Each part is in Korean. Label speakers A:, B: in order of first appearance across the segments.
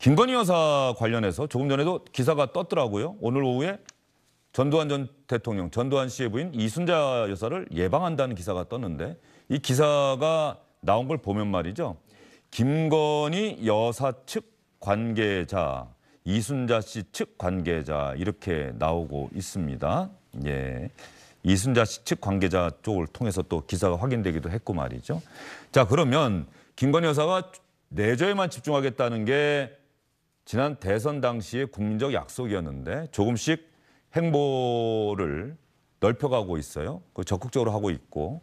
A: 김건희 여사 관련해서 조금 전에도 기사가 떴더라고요. 오늘 오후에 전두환 전 대통령, 전두환 씨의 부인 이순자 여사를 예방한다는 기사가 떴는데 이 기사가 나온 걸 보면 말이죠. 김건희 여사 측 관계자, 이순자 씨 측 관계자 이렇게 나오고 있습니다. 예. 이순자 씨 측 관계자 쪽을 통해서 또 기사가 확인되기도 했고 말이죠. 자, 그러면 김건희 여사가 내조에만 집중하겠다는 게 지난 대선 당시의 국민적 약속이었는데 조금씩 행보를 넓혀가고 있어요. 그 적극적으로 하고 있고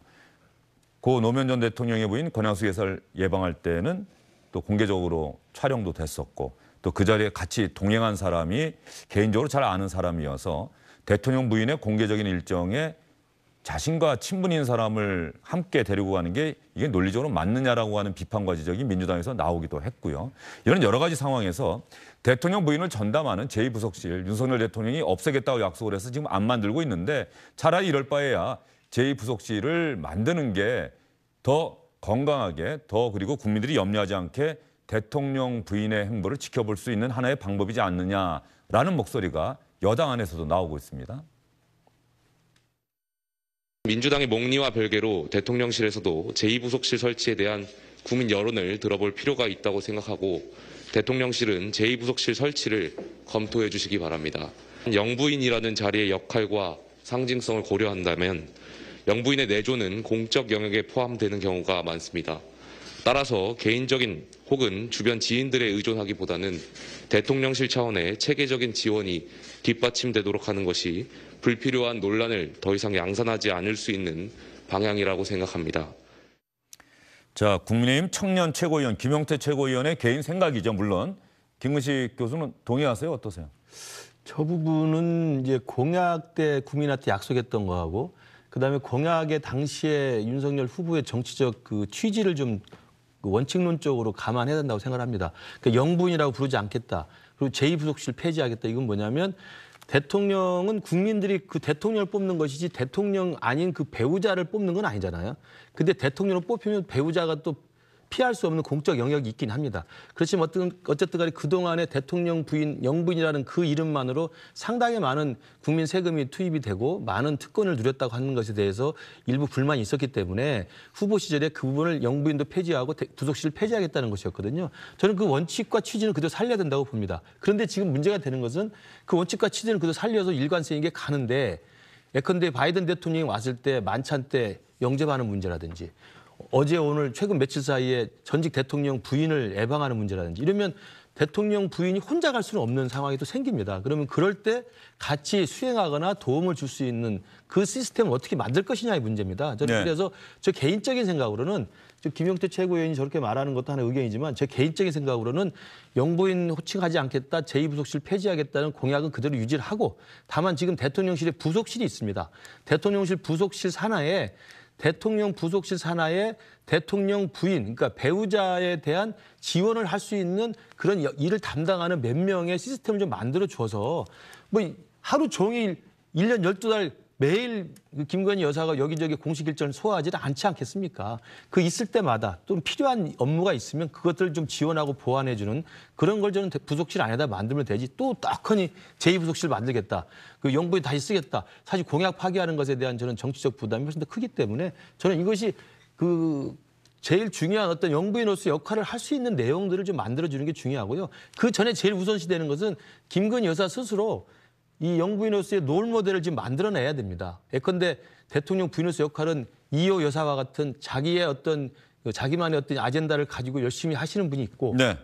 A: 고 노무현 전 대통령의 부인 권양수 예설 예방할 때는 또 공개적으로 촬영도 됐었고 또 그 자리에 같이 동행한 사람이 개인적으로 잘 아는 사람이어서 대통령 부인의 공개적인 일정에 자신과 친분인 사람을 함께 데리고 가는 게 이게 논리적으로 맞느냐라고 하는 비판과 지적이 민주당에서 나오기도 했고요. 이런 여러 가지 상황에서 대통령 부인을 전담하는 제2부속실 윤석열 대통령이 없애겠다고 약속을 해서 지금 안 만들고 있는데 차라리 이럴 바에야 제2부속실을 만드는 게 더 건강하게 더 그리고 국민들이 염려하지 않게 대통령 부인의 행보를 지켜볼 수 있는 하나의 방법이지 않느냐라는 목소리가 여당 안에서도 나오고 있습니다. 민주당의 몽니와 별개로 대통령실에서도 제2부속실 설치에 대한 국민 여론을 들어볼 필요가 있다고 생각하고 대통령실은 제2부속실 설치를 검토해 주시기 바랍니다. 영부인이라는 자리의 역할과 상징성을 고려한다면 영부인의 내조는 공적 영역에 포함되는 경우가 많습니다. 따라서 개인적인 혹은 주변 지인들에 의존하기보다는 대통령실 차원의 체계적인 지원이 뒷받침되도록 하는 것이 불필요한 논란을 더 이상 양산하지 않을 수 있는 방향이라고 생각합니다. 자, 국민의힘 청년 최고위원 김영태 최고위원의 개인 생각이죠.
B: 물론 김근식 교수는 동의하세요? 어떠세요? 저 부분은 이제 공약 때 국민한테 약속했던 거하고 그다음에 공약의 당시에 윤석열 후보의 정치적 그 취지를 좀 그 원칙론적으로 감안해야 된다고 생각합니다. 그러니까 영분이라고 부르지 않겠다. 그리고 제2부속실 폐지하겠다. 이건 뭐냐면 대통령은 국민들이 그 대통령을 뽑는 것이지 대통령 아닌 그 배우자를 뽑는 건 아니잖아요. 근데 대통령을 뽑히면 배우자가 또 피할 수 없는 공적 영역이 있긴 합니다. 그렇지만 어떤, 어쨌든 간에 그동안에 대통령 부인, 영부인이라는 그 이름만으로 상당히 많은 국민 세금이 투입이 되고 많은 특권을 누렸다고 하는 것에 대해서 일부 불만이 있었기 때문에 후보 시절에 그 부분을 영부인도 폐지하고 두속실을 폐지하겠다는 것이었거든요. 저는 그 원칙과 취지는 그대로 살려야 된다고 봅니다. 그런데 지금 문제가 되는 것은 그 원칙과 취지는 그대로 살려서 일관성 있게 가는데 예컨대 바이든 대통령이 왔을 때 만찬 때 영접하는 문제라든지 어제 오늘 최근 며칠 사이에 전직 대통령 부인을 예방하는 문제라든지 이러면 대통령 부인이 혼자 갈 수는 없는 상황이 또 생깁니다. 그러면 그럴 때 같이 수행하거나 도움을 줄 수 있는 그 시스템을 어떻게 만들 것이냐의 문제입니다. 저는 네. 그래서 저 개인적인 생각으로는 저 김용태 최고위원이 저렇게 말하는 것도 하나의 의견이지만 제 개인적인 생각으로는 영부인 호칭하지 않겠다, 제2부속실 폐지하겠다는 공약은 그대로 유지를 하고 다만 지금 대통령실에 부속실이 있습니다. 대통령실 부속실 산하에 대통령 부속실 산하에 대통령 부인, 그러니까 배우자에 대한 지원을 할 수 있는 그런 일을 담당하는 몇 명의 시스템을 좀 만들어 줘서 뭐 하루 종일 1년1 2달 매일 그 김건희 여사가 여기저기 공식 일정을 소화하지는 않지 않겠습니까? 그 있을 때마다 또 필요한 업무가 있으면 그것들을 좀 지원하고 보완해주는 그런 걸 저는 부속실 안에다 만들면 되지 또딱하니 제2부속실 만들겠다. 그 영부에 다시 쓰겠다. 사실 공약 파기하는 것에 대한 저는 정치적 부담이 훨씬 더 크기 때문에 저는 이것이 그 제일 중요한 어떤 영부인으로서 역할을 할 수 있는 내용들을 좀 만들어주는 게 중요하고요. 그 전에 제일 우선시 되는 것은 김건희 여사 스스로 이영 부인으로서의 롤 모델을 지금 만들어내야 됩니다. 예컨대 대통령 부인으로서 역할은 이호 여사와 같은 자기의 어떤 그 자기만의 어떤 아젠다를 가지고 열심히 하시는 분이 있고 네.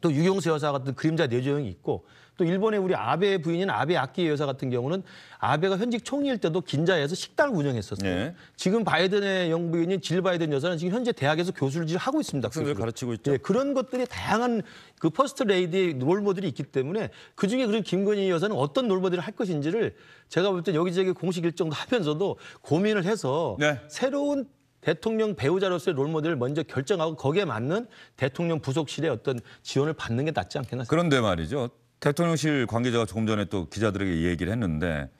B: 또 유경수 여사 같은 그림자 내조형이 있고 또 일본의 우리 아베 부인인 아베 아키 여사 같은 경우는 아베가 현직 총리일 때도 긴자에서 식당을 운영했었어요. 네. 지금 바이든의 영부인인 질 바이든 여사는 지금 현재 대학에서 교수를 하고 있습니다. 학생들 가르치고 있죠. 네, 그런 것들이 다양한 그 퍼스트 레이디의 롤모델이 있기 때문에 그중에 그런 김건희 여사는 어떤 롤모델을 할 것인지를 제가 볼 때 여기저기 공식 일정도 하면서도 고민을 해서 네. 새로운 대통령 배우자로서의 롤모델을 먼저 결정하고 거기에 맞는 대통령 부속실의 어떤 지원을 받는 게 낫지 않겠나.
A: 그런데 말이죠. 대통령실 관계자가 조금 전에 또 기자들에게 얘기를 했는데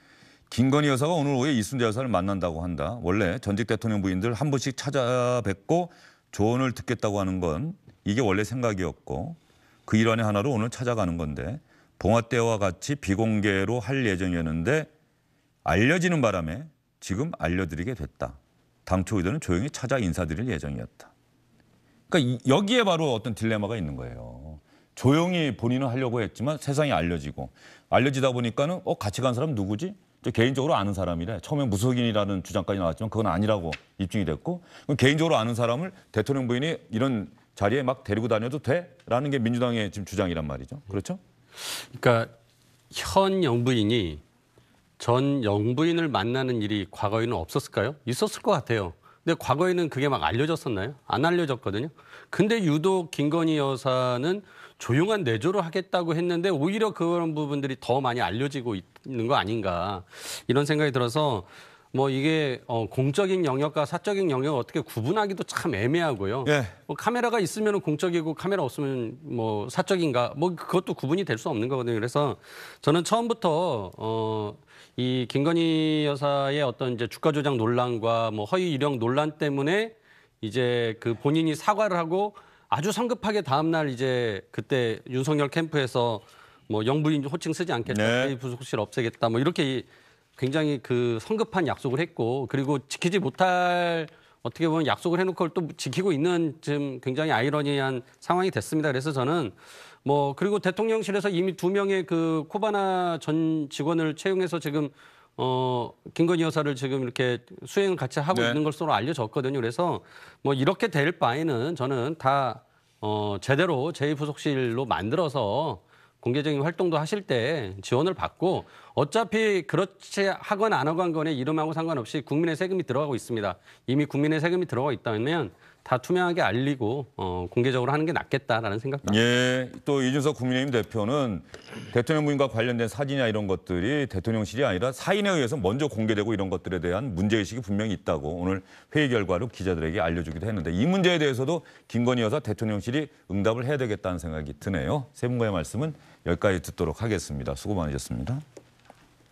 A: 김건희 여사가 오늘 오후에 이순재 여사를 만난다고 한다. 원래 전직 대통령 부인들 한 번씩 찾아뵙고 조언을 듣겠다고 하는 건 이게 원래 생각이었고 그 일환의 하나로 오늘 찾아가는 건데 봉화 때와 같이 비공개로 할 예정이었는데 알려지는 바람에 지금 알려드리게 됐다. 당초 의도는 조용히 찾아 인사드릴 예정이었다. 그러니까 여기에 바로 어떤 딜레마가 있는 거예요. 조용히 본인은 하려고 했지만 세상이 알려지고 알려지다 보니까는 어 같이 간 사람 누구지? 저 개인적으로 아는 사람이래. 처음에 무속인이라는 주장까지 나왔지만 그건 아니라고 입증이 됐고 개인적으로 아는 사람을 대통령 부인이 이런 자리에 막 데리고 다녀도 돼라는 게 민주당의 지금
C: 주장이란 말이죠. 그렇죠? 그러니까 현 영부인이 전 영부인을 만나는 일이 과거에는 없었을까요? 있었을 것 같아요. 근데 과거에는 그게 막 알려졌었나요? 안 알려졌거든요. 근데 유독 김건희 여사는 조용한 내조로 하겠다고 했는데 오히려 그런 부분들이 더 많이 알려지고 있는 거 아닌가 이런 생각이 들어서 뭐 이게 어, 공적인 영역과 사적인 영역 어떻게 구분하기도 참 애매하고요. 예. 뭐 카메라가 있으면 공적이고 카메라 없으면 뭐 사적인가 뭐 그것도 구분이 될 수 없는 거거든요. 그래서 저는 처음부터 어, 이 김건희 여사의 어떤 이제 주가 조작 논란과 뭐 허위 이력 논란 때문에 이제 그 본인이 사과를 하고 아주 성급하게 다음 날 이제 그때 윤석열 캠프에서 뭐 영부인 호칭 쓰지 않겠다, 네. 부속실 없애겠다, 뭐 이렇게 굉장히 그 성급한 약속을 했고 그리고 지키지 못할 어떻게 보면 약속을 해놓고 또 지키고 있는 지금 굉장히 아이러니한 상황이 됐습니다. 그래서 저는 뭐 그리고 대통령실에서 이미 두 명의 그 코바나 전 직원을 채용해서 지금 어, 김건희 여사를 지금 이렇게 수행을 같이 하고 네. 있는 것으로 알려졌거든요. 그래서 뭐 이렇게 될 바에는 저는 다 어, 제대로 제2부속실로 만들어서 공개적인 활동도 하실 때 지원을 받고 어차피 그렇지 하건 안 하건 건에 이름하고 상관없이 국민의 세금이 들어가고 있습니다. 이미 국민의 세금이 들어가 있다면 다 투명하게 알리고 어, 공개적으로 하는 게 낫겠다라는 생각도 합니다. 예, 또 이준석
A: 국민의힘 대표는 대통령 부인과 관련된 사진이나 이런 것들이 대통령실이 아니라 사인에 의해서 먼저 공개되고 이런 것들에 대한 문제의식이 분명히 있다고 오늘 회의 결과로 기자들에게 알려주기도 했는데 이 문제에 대해서도 김건희 여사 대통령실이 응답을 해야 되겠다는 생각이 드네요. 세 분과의 말씀은 여기까지 듣도록 하겠습니다. 수고 많으셨습니다.